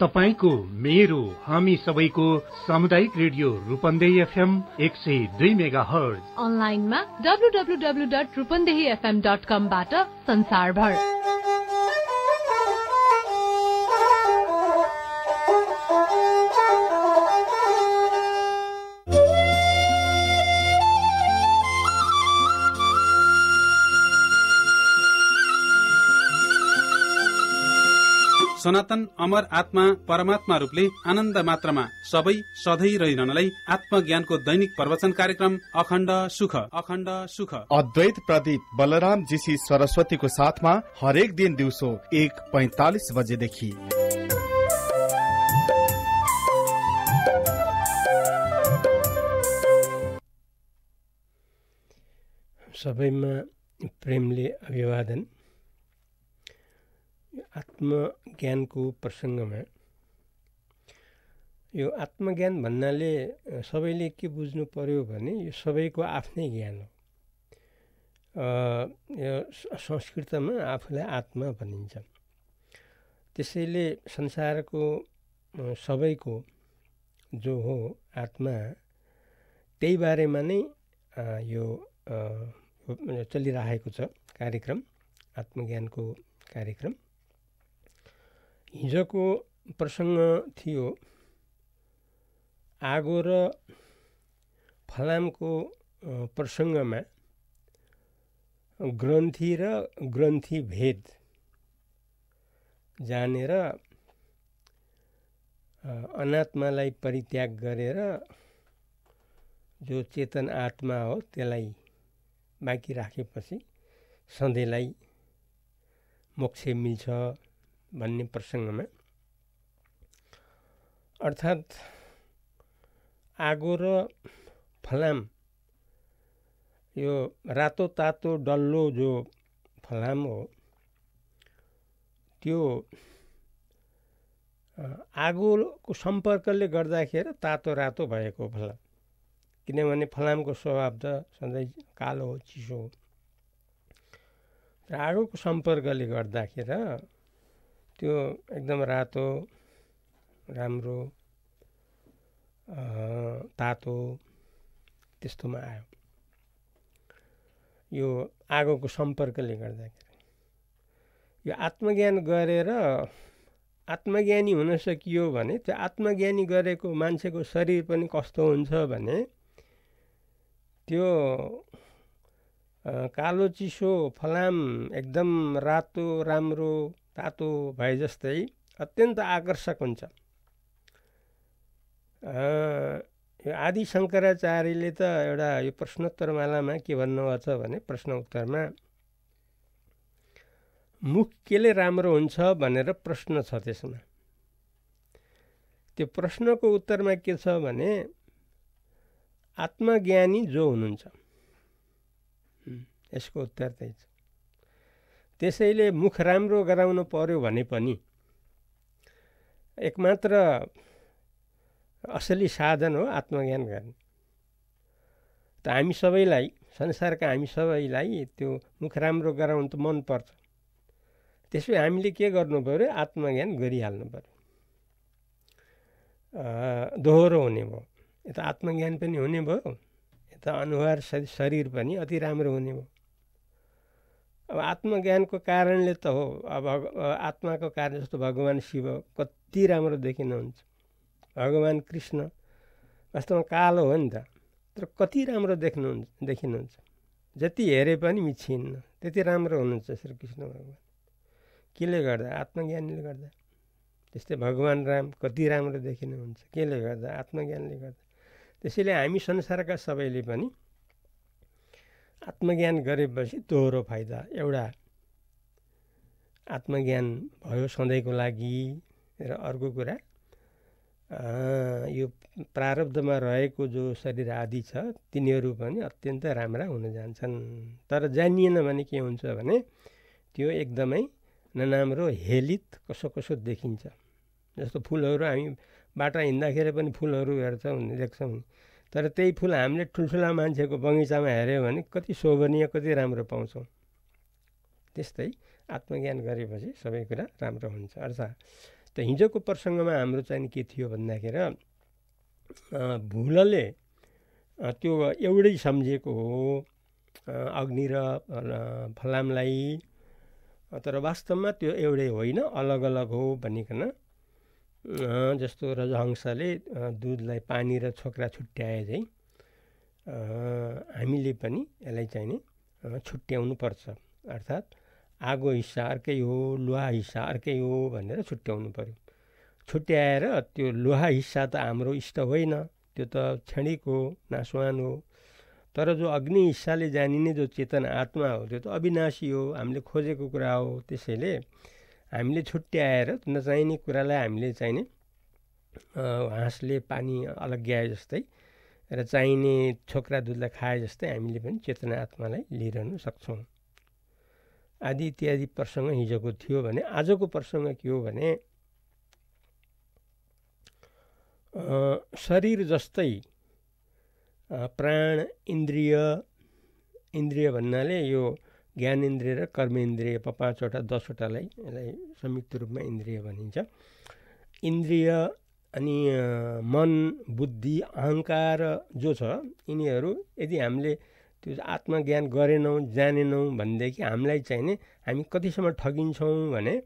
तपाईँको मेरो हामी सबैको सामुदायिक रेडियो रूपन्देही एफएम एक सय दुई मेगा हर्ज अनलाइनमा W W W dot Rupandehi FM संसारभर सनातन अमर आत्मा परमात्मा रूपले आनन्द मात्रामा सबै सधैँ रहिरहनलाई आत्मज्ञानको दैनिक प्रवचन कार्यक्रम अखण्ड सुख अखण्ड सुख अद्वैत प्रदीप बलराम जीसी सरस्वतीको साथमा हरेक दिन दिउँसो एक पैतालिस बजेदेखि सबैमा प्रेमले अभिवादन आत्मज्ञानको प्रसङ्गमा यो आत्मज्ञान भन्नाले सबैले के बुझ्नु पऱ्यो भने यो सबैको आफ्नै ज्ञान हो यो संस्कृतमा आफूलाई आत्मा भनिन्छ त्यसैले संसारको सबैको जो हो आत्मा त्यही बारेमा नै यो चलिरहेको छ कार्यक्रम आत्मज्ञानको कार्यक्रम हिजोको प्रसङ्ग थियो आगो र फलामको प्रसङ्गमा ग्रन्थि र ग्रन्थि भेद जानेर अनात्मालाई परित्याग गरेर जो चेतन आत्मा हो त्यसलाई बाँकी राखेपछि सधैँलाई मोक्ष मिल्छ भन्ने प्रसङ्गमा अर्थात् आगो र फलाम यो रातो तातो डल्लो जो फलाम हो त्यो आगोको सम्पर्कले गर्दाखेरि तातो रातो भएको फलाम किनभने फलामको स्वभाव त सधैँ कालो हो चिसो हो र आगोको सम्पर्कले गर्दाखेरि त्यो एकदम रातो राम्रो तातो त्यस्तोमा आयो यो आगोको सम्पर्कले गर्दाखेरि यो आत्मज्ञान गरेर आत्मज्ञानी हुन सकियो भने त्यो आत्मज्ञानी गरेको मान्छेको शरीर पनि कस्तो हुन्छ भने त्यो कालो चिसो फलाम एकदम रातो राम्रो तातो भए जस्तै अत्यन्त आकर्षक हुन्छ यो आदि शङ्कराचार्यले त एउटा यो प्रश्नोत्तरमालामा के भन्नुभएको छ भने प्रश्न उत्तरमा मुख केले राम्रो हुन्छ भनेर प्रश्न छ त्यसमा त्यो प्रश्नको उत्तरमा के छ भने आत्मज्ञानी जो हुनुहुन्छ यसको उत्तर त्यही छ त्यसैले मुख राम्रो गराउनु पर्यो भने पनि एकमात्र असली साधन हो आत्मज्ञान गर्ने त हामी सबैलाई संसारका हामी सबैलाई त्यो मुख राम्रो गराउनु त मनपर्छ त्यसै हामीले के गर्नु पऱ्यो आत्मज्ञान गरिहाल्नु पऱ्यो दोहोरो हुने भयो यता आत्मज्ञान पनि हुने भयो यता अनुहार शरीर पनि अति राम्रो हुने भयो अब आत्मज्ञानको कारणले त हो अब आत्माको कारण जस्तो भगवान् शिव कति राम्रो देखिनुहुन्छ भगवान् कृष्ण वास्तवमा कालो हो नि त तर कति राम्रो देख्नुहुन्छ देखिनुहुन्छ जति हेरे पनि मिछिन्न त्यति राम्रो हुनुहुन्छ श्री कृष्ण भगवान् केले गर्दा आत्मज्ञानले गर्दा त्यस्तै भगवान् राम कति राम्रो देखिनुहुन्छ केले गर्दा आत्मज्ञानले गर्दा त्यसैले हामी संसारका सबैले पनि आत्मज्ञान गरेपछि दोहोरो फाइदा एउटा आत्मज्ञान भयो सधैँको लागि र अर्को कुरा यो प्रारब्धमा रहेको जो शरीर आदि छ तिनीहरू पनि अत्यन्त राम्रा हुन जान्छन् तर जानिएन भने के हुन्छ भने त्यो एकदमै नराम्रो हेलित कसो कसो देखिन्छ जस्तो फुलहरू हामी बाटा हिँड्दाखेरि पनि फुलहरू हेर्छौँ देख्छौँ तर त्यही फुल हामीले ठुल्ठुला मान्छेको बगैँचामा हेऱ्यौँ भने कति शोभनीय कति राम्रो पाउँछौँ त्यस्तै आत्मज्ञान गरेपछि सबै कुरा राम्रो हुन्छ अर्थात् त हिजोको प्रसङ्गमा हाम्रो चाहिँ के थियो भन्दाखेरि भुलले त्यो एउटै सम्झेको हो अग्नि र फलामलाई तर वास्तवमा त्यो एउटै होइन अलग अलग हो भनिकन जस्तो रजहंसले दुधलाई पानी र छोक्रा छुट्याए चाहिँ हामीले पनि यसलाई चाहिने पर्छ अर्थात् आगो हिस्सा अर्कै हो लुहा हिस्सा अर्कै हो भनेर छुट्याउनु पऱ्यो छुट्याएर त्यो लुहा हिस्सा त हाम्रो इष्ट होइन त्यो त क्षणिक हो नासवान हो तर जो अग्नि हिस्साले जानिने जो चेतन आत्मा हो त्यो त अविनाशी हो हामीले खोजेको कुरा हो त्यसैले हामीले छुट्याएर नचाहिने कुरालाई हामीले चाहिने हाँसले पानी अलग्याए जस्तै र चाहिने छोक्रा दुधलाई खाए जस्तै हामीले पनि चेतना आत्मालाई लिइरहनु सक्छौँ आदि इत्यादि प्रसङ्ग हिजोको थियो भने आजको प्रसङ्ग के हो भने शरीर जस्तै प्राण इन्द्रिय इन्द्रिय भन्नाले यो ज्ञानेन्द्रिय र कर्मेन्द्रिय प पाँचवटा दसवटालाई यसलाई संयुक्त रूपमा इन्द्रिय भनिन्छ इन्द्रिय अनि मन बुद्धि अहङ्कार जो छ यिनीहरू यदि हामीले त्यो आत्मज्ञान गरेनौँ जानेनौँ भनेदेखि हामीलाई चाहिँ नि हामी कतिसम्म ठगिन्छौँ भने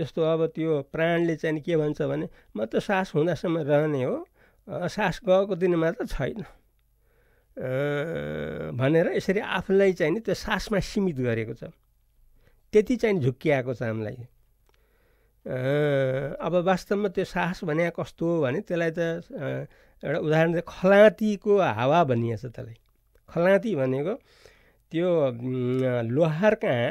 जस्तो अब त्यो प्राणले चाहिँ के भन्छ भने म त सास हुँदासम्म रहने हो सास गएको दिन मात्र छैन भनेर यसरी आफूलाई चाहिँ नि त्यो सासमा सीमित गरेको छ त्यति चाहिँ झुक्किआएको छ हामीलाई अब वास्तवमा त्यो सास भने कस्तो हो भने त्यसलाई त एउटा उदाहरण खलातीको हावा भनिएछ त्यसलाई खलाती भनेको त्यो लोहार कहाँ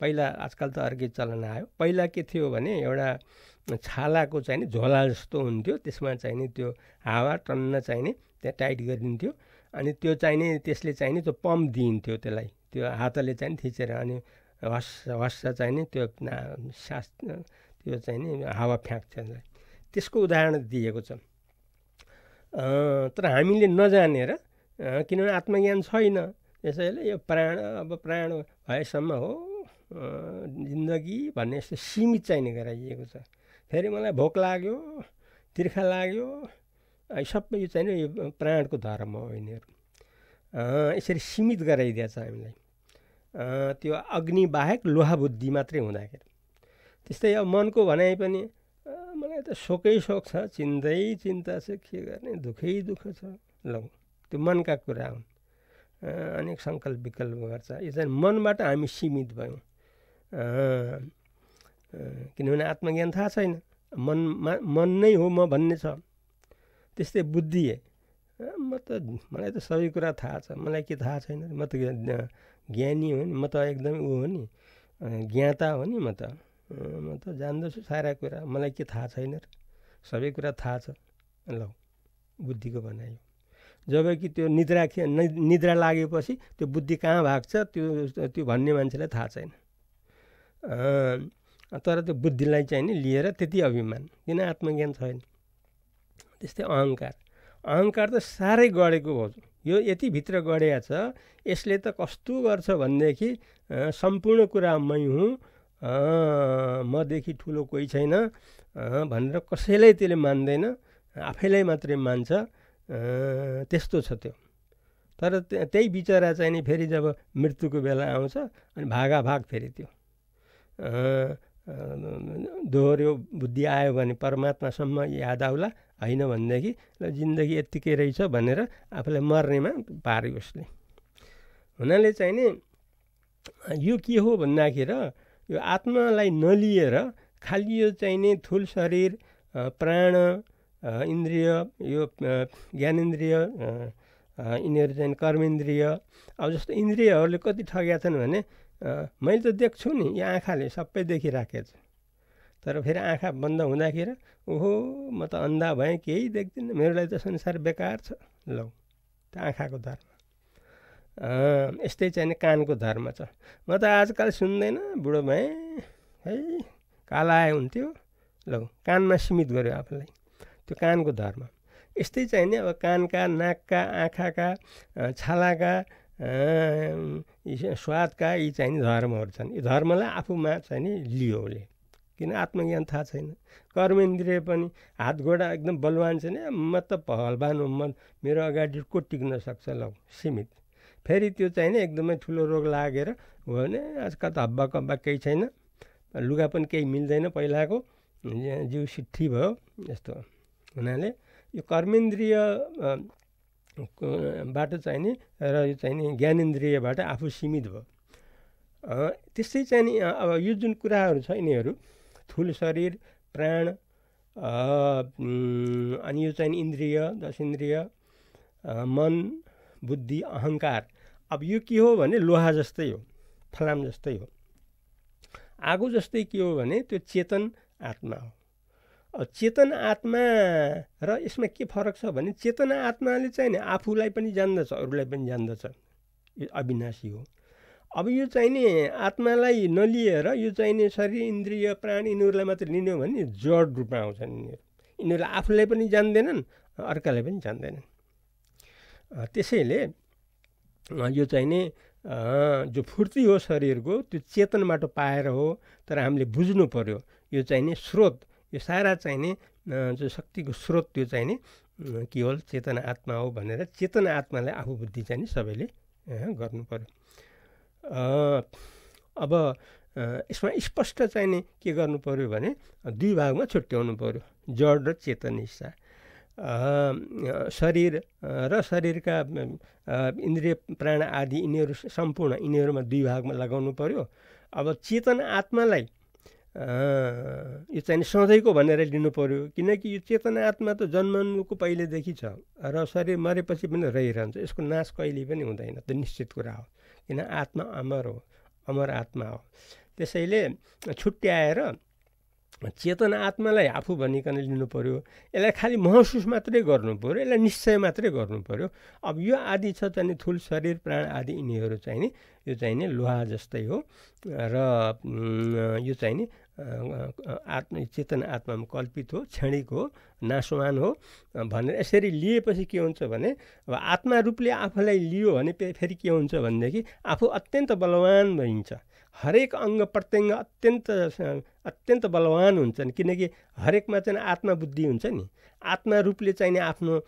पहिला आजकल त अर्कै चलन आयो पहिला के थियो भने एउटा छालाको चाहिँ झोला जस्तो हुन्थ्यो त्यसमा चाहिँ नि त्यो हावा टन्न नि त्यहाँ टाइट गरिदिन्थ्यो अनि त्यो चाहिने त्यसले चाहिँ नि त्यो पम्प दिइन्थ्यो त्यसलाई त्यो हातले चाहिँ थिचेर अनि हस् हस् चाहिने त्यो सास त्यो चाहिँ नि हावा फ्याँक्छ त्यसलाई त्यसको उदाहरण दिएको छ तर हामीले नजानेर किनभने आत्मज्ञान छैन त्यसैले यो प्राण अब प्राण भएसम्म हो जिन्दगी भन्ने यस्तो सीमित चाहिने गराइएको छ फेरि मलाई भोक लाग्यो तिर्खा लाग्यो सबै यो चाहिँ यो प्राणको धर्म हो यिनीहरू यसरी सीमित गराइदिएछ हामीलाई त्यो अग्निबाहेक लोहा बुद्धि मात्रै हुँदाखेरि त्यस्तै अब मनको भनाइ पनि मलाई त शोकै शोक छ चिन्दै चिन्ता छ के गर्ने दुःखै दुःख छ ल त्यो मनका कुरा हुन् अनेक सङ्कल्प विकल्प गर्छ यो चाहिँ मनबाट हामी सीमित भयौँ किनभने आत्मज्ञान थाहा छैन मन मन नै हो म भन्ने छ त्यस्तै बुद्धि म त मलाई त सबै कुरा थाहा छ मलाई के थाहा छैन म त ज्ञानी हो नि म त एकदमै ऊ हो नि ज्ञाता हो नि म त म त जान्दछु सारा कुरा मलाई के थाहा छैन र सबै कुरा थाहा छ ल बुद्धिको भनाइ जब कि त्यो निद्रा खे निद्रा लागेपछि त्यो बुद्धि कहाँ भाग्छ त्यो त्यो भन्ने मान्छेलाई थाहा छैन तर त्यो बुद्धिलाई चाहिँ नि लिएर त्यति अभिमान किन आत्मज्ञान छैन त्यस्तै अहङ्कार अहङ्कार त साह्रै गढेको हो यो यतिभित्र गढिया छ यसले त कस्तो गर्छ भनेदेखि सम्पूर्ण कुरा मै हुँ मदेखि ठुलो कोही छैन भनेर कसैलाई त्यसले मान्दैन आफैलाई मात्रै मान्छ त्यस्तो छ त्यो तर त्यही बिचरा चाहिँ नि फेरि जब मृत्युको बेला आउँछ अनि भागा भाग फेरि त्यो दोहोऱ्यो बुद्धि आयो भने परमात्मासम्म याद आउला होइन भनेदेखि ल जिन्दगी यत्तिकै रहेछ भनेर आफूलाई मर्नेमा पार्यो उसले हुनाले चाहिँ नि यो के हो भन्दाखेरि यो आत्मालाई नलिएर खालि यो चाहिँ नि थुल शरीर प्राण इन्द्रिय यो ज्ञानेन्द्रिय यिनीहरू चाहिँ कर्मेन्द्रिय अब जस्तो इन्द्रियहरूले कति ठगेका छन् भने मैले त देख्छु नि यो आँखाले सबै देखिराखेको छ तर फेरि आँखा बन्द हुँदाखेरि ओहो म त अन्धा भएँ केही देख्दिनँ मेरो लागि त संसार बेकार छ लौ त्यो आँखाको धर्म यस्तै चाहिँ कानको धर्म छ म त आजकल सुन्दैन बुढो भएँ है काल आए हुन्थ्यो लौ कानमा सीमित गऱ्यो आफूलाई त्यो कानको धर्म यस्तै चाहिँ नि अब कानका नाकका आँखाका छालाका स्वादका यी चाहिने धर्महरू छन् यो धर्मलाई आफूमा चाहिँ नि लियो उसले किन आत्मज्ञान थाहा छैन कर्मेन्द्रिय पनि हात घोडा एकदम बलवान छैन म त पहलवान हो म मेरो अगाडि को टिक्न सक्छ ल सीमित फेरि त्यो चाहिँ नि एकदमै ठुलो रोग लागेर हो भने आजकल त हब्बा कब्बा केही छैन लुगा पनि केही मिल्दैन पहिलाको जिउ सिट्ठी भयो यस्तो हुनाले यो कर्मेन्द्रिय बाट नि र यो चाहिँ नि ज्ञानेन्द्रियबाट आफू सीमित भयो त्यस्तै चाहिँ नि अब यो जुन कुराहरू छ यिनीहरू स्थूल शरीर प्राण अनि यो चाहिँ इन्द्रिय दस इन्द्रिय मन बुद्धि अहङ्कार अब यो के हो भने लोहा जस्तै हो फलाम जस्तै हो आगो जस्तै के हो भने त्यो चेतन आत्मा हो चेतन आत्मा र यसमा के फरक छ भने चेतन आत्माले चाहिँ नि आफूलाई पनि जान्दछ अरूलाई पनि जान्दछ यो अविनाशी हो अब यो चाहिने आत्मालाई नलिएर यो चाहिने शरीर इन्द्रिय प्राण यिनीहरूलाई मात्र लिने हो भने जड रूपमा आउँछन् यिनीहरू यिनीहरूले आफूलाई पनि जान्दैनन् अर्कालाई पनि जान्दैनन् त्यसैले यो चाहिने जो फुर्ती हो शरीरको त्यो चेतनबाट पाएर हो तर हामीले बुझ्नु पऱ्यो यो चाहिने स्रोत यो सारा चाहिने जो शक्तिको स्रोत त्यो चाहिने केवल चेतना आत्मा हो भनेर चेतना आत्मालाई आफू बुद्धि चाहिने सबैले गर्नु पऱ्यो अब यसमा स्पष्ट नि के गर्नु पऱ्यो भने दुई भागमा छुट्याउनु पऱ्यो जड र चेतन हिस्सा शरीर र शरीरका इन्द्रिय प्राण आदि यिनीहरू सम्पूर्ण यिनीहरूमा दुई भागमा लगाउनु पऱ्यो अब चेतन आत्मालाई यो चाहिँ सधैँको भनेर लिनु पऱ्यो किनकि यो चेतन आत्मा त जन्मनुको पहिलेदेखि छ र शरीर मरेपछि पनि रहिरहन्छ यसको नाश कहिले पनि हुँदैन त्यो निश्चित कुरा हो किन आत्मा अमर हो अमर आत्मा हो त्यसैले छुट्याएर चेतना आत्मालाई आफू भनिकन लिनु पऱ्यो यसलाई खालि महसुस मात्रै गर्नु पऱ्यो यसलाई निश्चय मात्रै गर्नु पऱ्यो अब यो आदि छ चाहिँ ठुल शरीर प्राण आदि यिनीहरू चाहिँ नि यो चाहिँ नि लोहा जस्तै हो र यो चाहिँ नि आत्म चेतना आत्मामा कल्पित हो क्षणिक हो नासवान हो भनेर यसरी लिएपछि के हुन्छ भने अब आत्मा रूपले आफूलाई लियो भने फेरि के हुन्छ भनेदेखि आफू अत्यन्त बलवान भइन्छ हरेक अङ्ग प्रत्यङ्ग अत्यन्त अत्यन्त बलवान हुन्छन् किनकि हरेकमा चाहिँ आत्मबुद्धि हुन्छ नि आत्मा रूपले चाहिने आफ्नो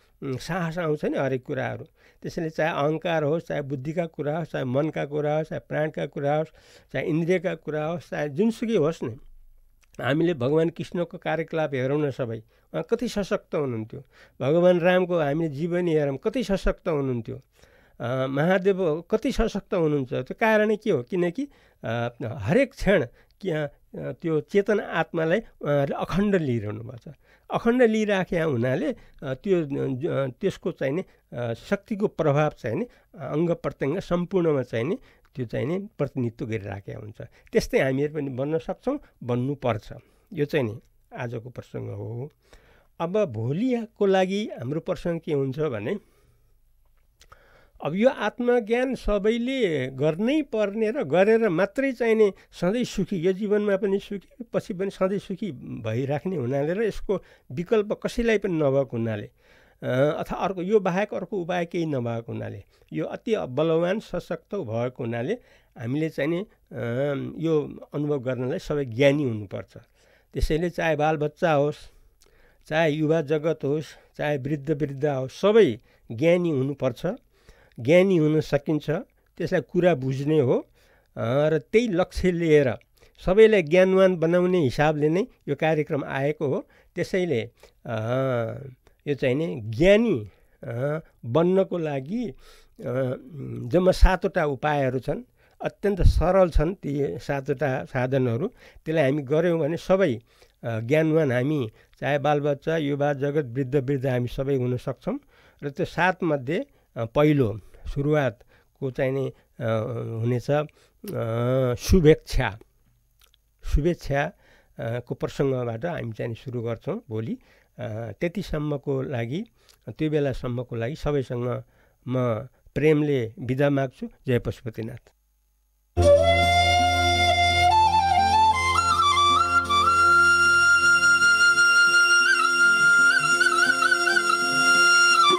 साहस आउँछ नि हरेक कुराहरू त्यसैले चाहे अहङ्कार होस् चाहे बुद्धिका कुरा होस् चाहे मनका कुरा होस् चाहे प्राणका कुरा होस् चाहे इन्द्रियका कुरा होस् चाहे जुनसुकै होस् नि हामीले भगवान् कृष्णको कार्यकलाप हेरौँ न सबै उहाँ कति सशक्त हुनुहुन्थ्यो भगवान् रामको हामीले जीवनी हेरौँ कति सशक्त हुनुहुन्थ्यो महादेव कति सशक्त हुनुहुन्छ त्यो कारण के हो किनकि हरेक क्षण त्यो चेतन आत्मालाई उहाँहरूले अखण्ड लिइरहनु भएको छ अखण्ड लिइराखेका हुनाले त्यो त्यसको चाहिँ नि शक्तिको प्रभाव चाहिने अङ्ग प्रत्यङ्ग सम्पूर्णमा चाहिँ नि त्यो चाहिँ नि प्रतिनिधित्व गरिराखेका हुन्छ त्यस्तै हामीहरू पनि बन्न सक्छौँ बन्नुपर्छ यो चाहिँ नि आजको प्रसङ्ग हो अब भोलिको लागि हाम्रो प्रसङ्ग के हुन्छ भने अब यो आत्मज्ञान सबैले गर्नै पर्ने र गरेर मात्रै चाहिने सधैँ सुखी यो जीवनमा पनि सुखी पछि पनि सधैँ सुखी भइराख्ने हुनाले र यसको विकल्प कसैलाई पनि नभएको हुनाले अथवा अर्को यो बाहेक अर्को उपाय केही नभएको हुनाले यो अति बलवान सशक्त भएको हुनाले हामीले चाहिँ नि यो अनुभव गर्नलाई सबै ज्ञानी हुनुपर्छ त्यसैले चाहे बालबच्चा होस् चाहे युवा जगत होस् चाहे वृद्ध वृद्ध होस् सबै ज्ञानी हुनुपर्छ ज्ञानी हुन सकिन्छ त्यसलाई कुरा बुझ्ने हो र त्यही लक्ष्य लिएर सबैलाई ज्ञानवान बनाउने हिसाबले नै यो कार्यक्रम आएको हो त्यसैले यो चाहिँ चाहिने ज्ञानी बन्नको लागि जम्मा सातवटा उपायहरू छन् अत्यन्त सरल छन् ती सातवटा साधनहरू त्यसलाई हामी गऱ्यौँ भने सबै ज्ञानवान हामी चाहे बालबच्चा युवा जगत वृद्ध वृद्ध हामी सबै हुन सक्छौँ र त्यो सातमध्ये पहिलो सुरुवातको चाहिने हुनेछ शुभेच्छा शुभेच्छा को प्रसङ्गबाट हामी चाहिँ सुरु गर्छौँ भोलि त्यतिसम्मको लागि त्यो बेलासम्मको लागि सबैसँग म प्रेमले बिदा माग्छु जय पशुपतिनाथ